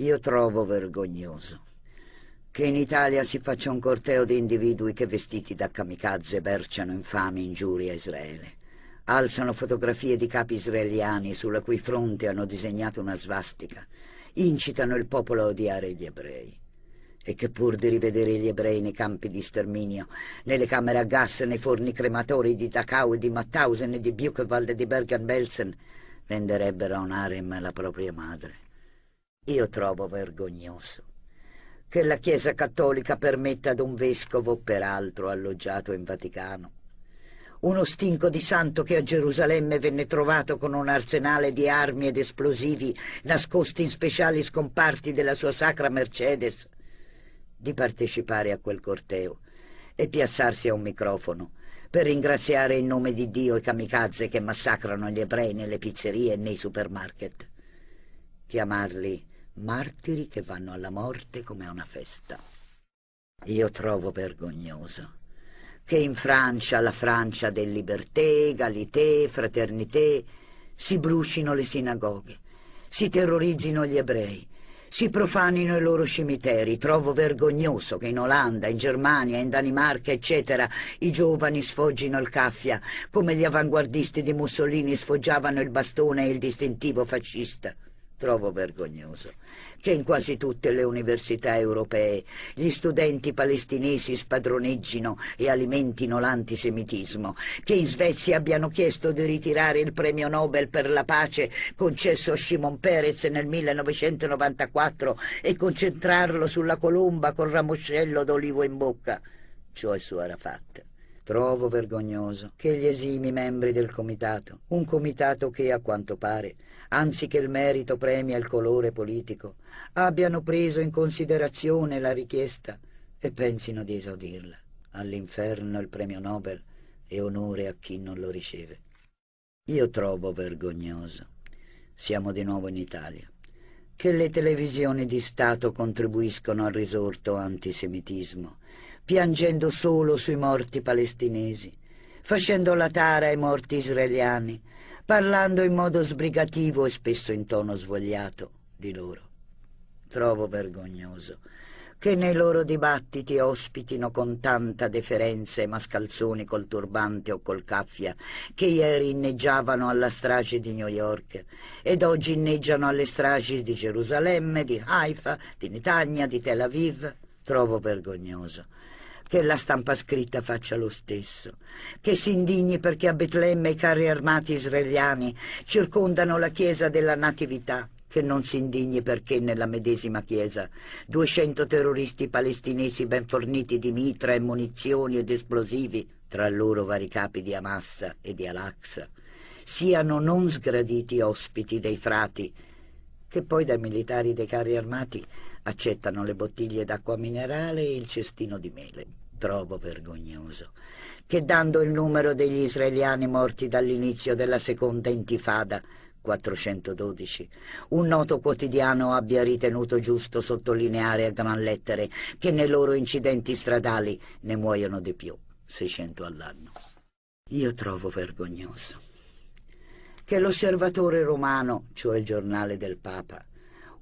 Io trovo vergognoso che in Italia si faccia un corteo di individui che vestiti da kamikaze berciano infami ingiurie a Israele. Alzano fotografie di capi israeliani sulla cui fronte hanno disegnato una svastica, incitano il popolo a odiare gli ebrei. E che pur di rivedere gli ebrei nei campi di sterminio, nelle camere a gas, nei forni crematori di Dachau e di Mauthausen e di Buchenwald e di Bergen-Belsen, venderebbero a un harem la propria madre. Io trovo vergognoso che la Chiesa Cattolica permetta ad un vescovo, peraltro alloggiato in Vaticano, uno stinco di santo che a Gerusalemme venne trovato con un arsenale di armi ed esplosivi nascosti in speciali scomparti della sua sacra Mercedes, di partecipare a quel corteo e piazzarsi a un microfono per ringraziare in nome di Dio i kamikaze che massacrano gli ebrei nelle pizzerie e nei supermarket. Chiamarli martiri che vanno alla morte come a una festa. Io trovo vergognoso che in Francia, la Francia del liberté, galité, fraternité, si brucino le sinagoghe, si terrorizzino gli ebrei, si profanino i loro cimiteri. Trovo vergognoso che in Olanda, in Germania, in Danimarca, eccetera, i giovani sfoggino il caffia, come gli avanguardisti di Mussolini sfoggiavano il bastone e il distintivo fascista trovo vergognoso che in quasi tutte le università europee gli studenti palestinesi spadroneggino e alimentino l'antisemitismo, che in Svezia abbiano chiesto di ritirare il premio Nobel per la pace concesso a Shimon Peres nel 1994 e concentrarlo sulla colomba col ramoscello d'olivo in bocca, cioè su Arafat. Trovo vergognoso che gli esimi membri del comitato, un comitato che a quanto pare, anziché il merito premia il colore politico, abbiano preso in considerazione la richiesta e pensino di esaudirla. All'inferno il premio Nobel e onore a chi non lo riceve. Io trovo vergognoso, siamo di nuovo in Italia, che le televisioni di Stato contribuiscono al risorto antisemitismo piangendo solo sui morti palestinesi, facendo la tara ai morti israeliani, parlando in modo sbrigativo e spesso in tono svogliato di loro. Trovo vergognoso che nei loro dibattiti ospitino con tanta deferenza i mascalzoni col turbante o col caffia che ieri inneggiavano alla strage di New York ed oggi inneggiano alle stragi di Gerusalemme, di Haifa, di Netanya, di Tel Aviv. Trovo vergognoso che la stampa scritta faccia lo stesso, che si indigni perché a Betlemme i carri armati israeliani circondano la chiesa della Natività, che non si indigni perché nella medesima chiesa 200 terroristi palestinesi ben forniti di mitra e munizioni ed esplosivi, tra loro vari capi di Hamas e di Al-Aqsa, siano non sgraditi ospiti dei frati che poi dai militari dei carri armati accettano le bottiglie d'acqua minerale e il cestino di mele. Trovo vergognoso che dando il numero degli israeliani morti dall'inizio della seconda intifada 412. Un noto quotidiano abbia ritenuto giusto sottolineare a gran lettere che nei loro incidenti stradali ne muoiono di più, 600 all'anno. Io trovo vergognoso che l'osservatore romano, cioè il giornale del Papa,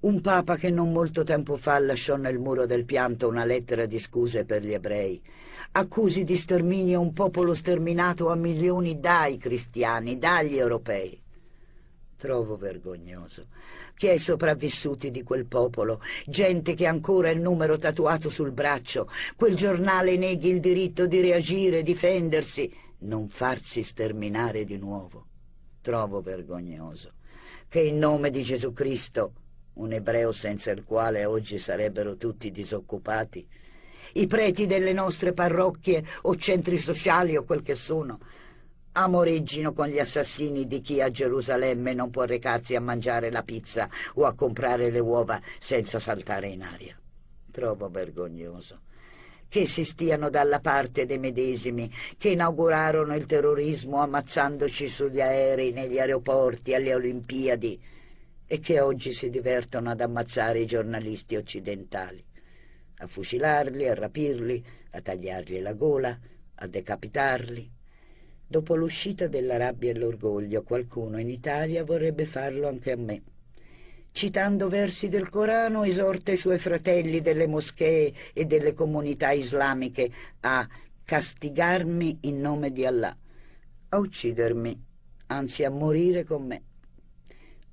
un Papa che non molto tempo fa lasciò nel muro del pianto una lettera di scuse per gli ebrei, accusi di sterminio un popolo sterminato a milioni dai cristiani, dagli europei. Trovo vergognoso che ai sopravvissuti di quel popolo, gente che ancora ha il numero tatuato sul braccio, quel giornale neghi il diritto di reagire, difendersi, non farsi sterminare di nuovo trovo vergognoso che in nome di Gesù Cristo, un ebreo senza il quale oggi sarebbero tutti disoccupati, i preti delle nostre parrocchie o centri sociali o quel che sono, amoreggino con gli assassini di chi a Gerusalemme non può recarsi a mangiare la pizza o a comprare le uova senza saltare in aria. Trovo vergognoso che si stiano dalla parte dei medesimi, che inaugurarono il terrorismo ammazzandoci sugli aerei, negli aeroporti, alle Olimpiadi e che oggi si divertono ad ammazzare i giornalisti occidentali, a fucilarli, a rapirli, a tagliargli la gola, a decapitarli. Dopo l'uscita della rabbia e l'orgoglio, qualcuno in Italia vorrebbe farlo anche a me citando versi del Corano, esorta i suoi fratelli delle moschee e delle comunità islamiche a castigarmi in nome di Allah, a uccidermi, anzi a morire con me.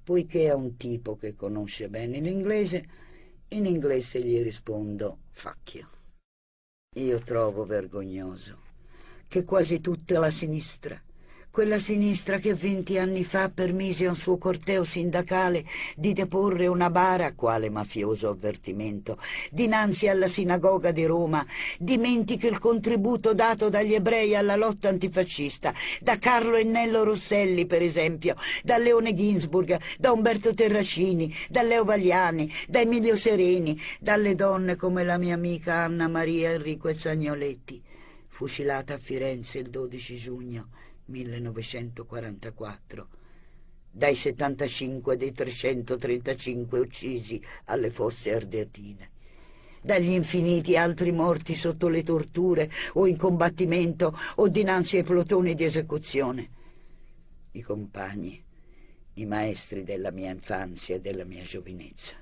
Poiché è un tipo che conosce bene l'inglese, in inglese gli rispondo facchio. Io trovo vergognoso che quasi tutta la sinistra quella sinistra che venti anni fa permise a un suo corteo sindacale di deporre una bara, quale mafioso avvertimento, dinanzi alla sinagoga di Roma, dimentichi il contributo dato dagli ebrei alla lotta antifascista, da Carlo Ennello Rosselli per esempio, da Leone Ginsburg, da Umberto Terracini, da Leo Vagliani, da Emilio Sereni, dalle donne come la mia amica Anna Maria Enrico e Sagnoletti, fucilata a Firenze il 12 giugno 1944, dai 75 dei 335 uccisi alle fosse ardeatine, dagli infiniti altri morti sotto le torture o in combattimento o dinanzi ai plotoni di esecuzione. I compagni, i maestri della mia infanzia e della mia giovinezza.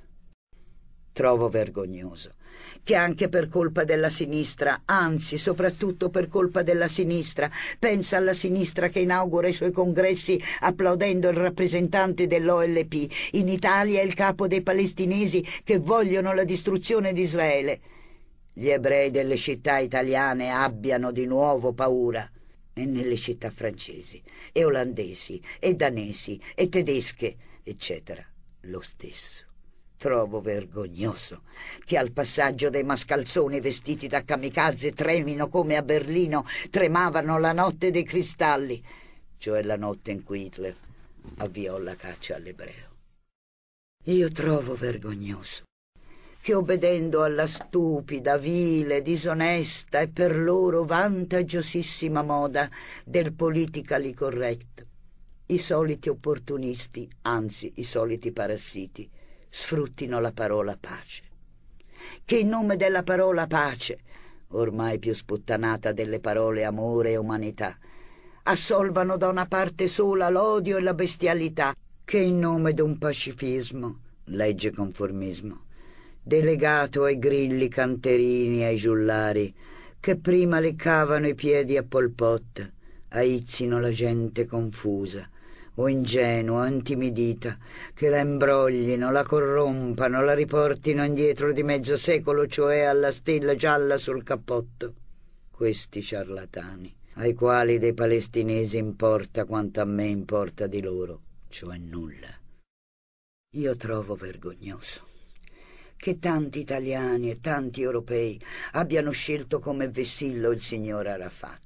Trovo vergognoso che anche per colpa della sinistra, anzi soprattutto per colpa della sinistra, pensa alla sinistra che inaugura i suoi congressi applaudendo il rappresentante dell'OLP, in Italia il capo dei palestinesi che vogliono la distruzione di Israele. Gli ebrei delle città italiane abbiano di nuovo paura e nelle città francesi, e olandesi, e danesi, e tedesche, eccetera, lo stesso. Trovo vergognoso che al passaggio dei mascalzoni vestiti da kamikaze tremino come a Berlino tremavano la notte dei cristalli, cioè la notte in cui Hitler avviò la caccia all'ebreo. Io trovo vergognoso che obbedendo alla stupida, vile, disonesta e per loro vantaggiosissima moda del politically correct, i soliti opportunisti, anzi i soliti parassiti, sfruttino la parola pace. Che in nome della parola pace, ormai più sputtanata delle parole amore e umanità, assolvano da una parte sola l'odio e la bestialità, che in nome d'un pacifismo, legge conformismo, delegato ai grilli canterini e ai giullari, che prima le cavano i piedi a polpotte, aizzino la gente confusa, o ingenuo, intimidita, che la imbroglino, la corrompano, la riportino indietro di mezzo secolo, cioè alla stella gialla sul cappotto. Questi ciarlatani, ai quali dei palestinesi importa quanto a me importa di loro, cioè nulla. Io trovo vergognoso che tanti italiani e tanti europei abbiano scelto come vessillo il signor Arafat.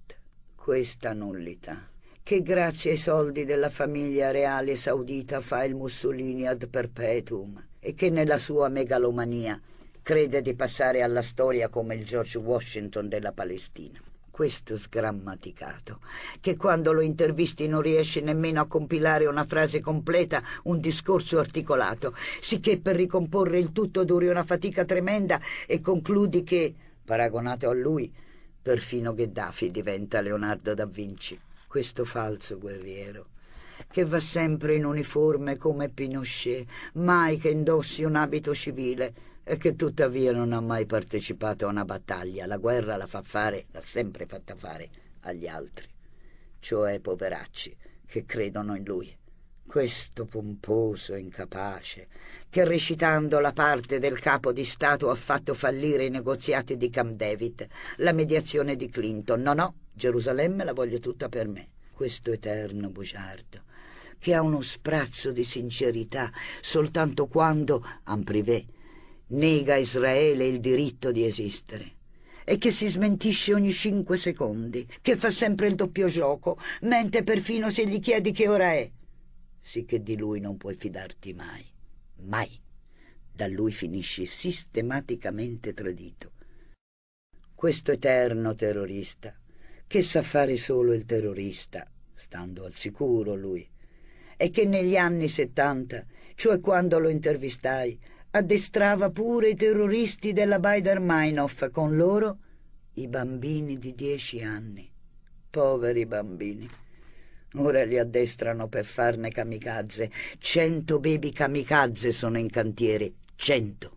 Questa nullità che grazie ai soldi della famiglia reale saudita fa il Mussolini ad perpetuum e che nella sua megalomania crede di passare alla storia come il George Washington della Palestina. Questo sgrammaticato, che quando lo intervisti non riesce nemmeno a compilare una frase completa, un discorso articolato, sicché per ricomporre il tutto duri una fatica tremenda e concludi che, paragonato a lui, perfino Gheddafi diventa Leonardo da Vinci questo falso guerriero che va sempre in uniforme come Pinochet, mai che indossi un abito civile e che tuttavia non ha mai partecipato a una battaglia. La guerra la fa fare, l'ha sempre fatta fare agli altri, cioè poveracci che credono in lui questo pomposo incapace, che recitando la parte del capo di Stato ha fatto fallire i negoziati di Camp David, la mediazione di Clinton. No, no, Gerusalemme la voglio tutta per me. Questo eterno bugiardo, che ha uno sprazzo di sincerità soltanto quando, en privé, nega a Israele il diritto di esistere e che si smentisce ogni cinque secondi, che fa sempre il doppio gioco, mente perfino se gli chiedi che ora è sicché di lui non puoi fidarti mai, mai. Da lui finisci sistematicamente tradito. Questo eterno terrorista, che sa fare solo il terrorista, stando al sicuro lui, e che negli anni settanta, cioè quando lo intervistai, addestrava pure i terroristi della Baider Meinhof, con loro i bambini di dieci anni. Poveri bambini. Ora li addestrano per farne kamikaze. Cento baby kamikaze sono in cantiere. Cento.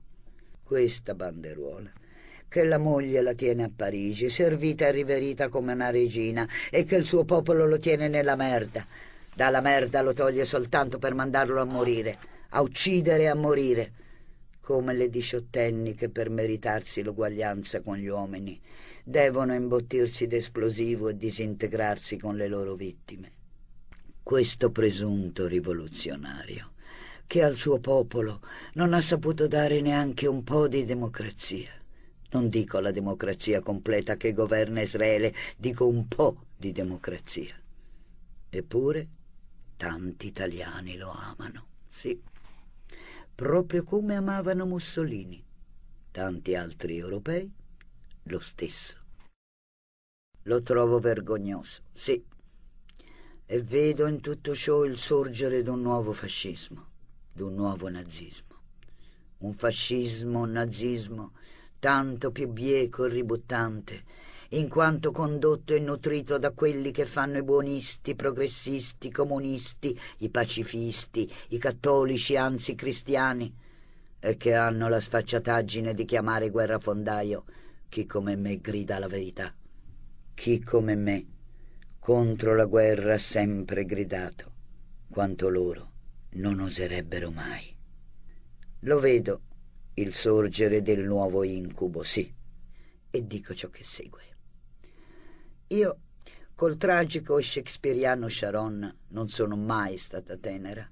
Questa banderuola che la moglie la tiene a Parigi, servita e riverita come una regina, e che il suo popolo lo tiene nella merda. Dalla merda lo toglie soltanto per mandarlo a morire, a uccidere e a morire, come le diciottenni che per meritarsi l'uguaglianza con gli uomini devono imbottirsi d'esplosivo e disintegrarsi con le loro vittime questo presunto rivoluzionario, che al suo popolo non ha saputo dare neanche un po' di democrazia. Non dico la democrazia completa che governa Israele, dico un po' di democrazia. Eppure tanti italiani lo amano, sì, proprio come amavano Mussolini. Tanti altri europei lo stesso. Lo trovo vergognoso, sì, e vedo in tutto ciò il sorgere d'un nuovo fascismo, d'un nuovo nazismo. Un fascismo, un nazismo, tanto più bieco e ributtante, in quanto condotto e nutrito da quelli che fanno i buonisti, progressisti, comunisti, i pacifisti, i cattolici, anzi cristiani, e che hanno la sfacciataggine di chiamare guerrafondaio chi come me grida la verità, chi come me contro la guerra ha sempre gridato, quanto loro non oserebbero mai. Lo vedo, il sorgere del nuovo incubo, sì, e dico ciò che segue. Io, col tragico shakespeariano Sharon, non sono mai stata tenera.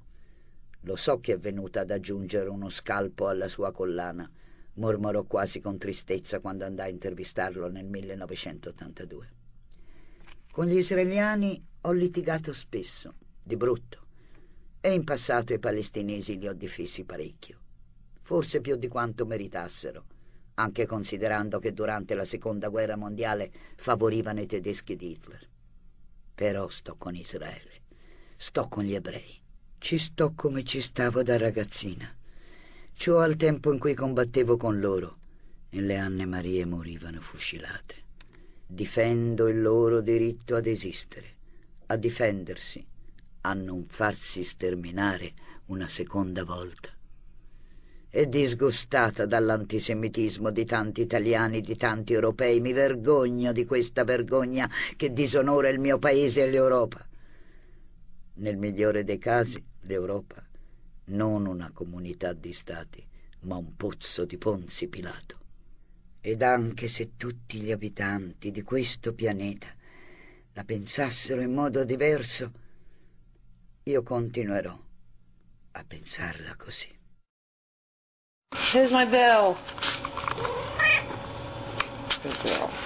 Lo so che è venuta ad aggiungere uno scalpo alla sua collana, mormorò quasi con tristezza quando andai a intervistarlo nel 1982. Con gli israeliani ho litigato spesso, di brutto, e in passato i palestinesi li ho difesi parecchio, forse più di quanto meritassero, anche considerando che durante la seconda guerra mondiale favorivano i tedeschi di Hitler. Però sto con Israele, sto con gli ebrei. Ci sto come ci stavo da ragazzina. Ciò al tempo in cui combattevo con loro e le Anne Marie morivano fucilate difendo il loro diritto ad esistere, a difendersi, a non farsi sterminare una seconda volta. E disgustata dall'antisemitismo di tanti italiani, di tanti europei, mi vergogno di questa vergogna che disonora il mio paese e l'Europa. Nel migliore dei casi, l'Europa non una comunità di stati, ma un pozzo di Ponzi Pilato. Ed anche se tutti gli abitanti di questo pianeta la pensassero in modo diverso, io continuerò a pensarla così. Here's my bell. Good girl.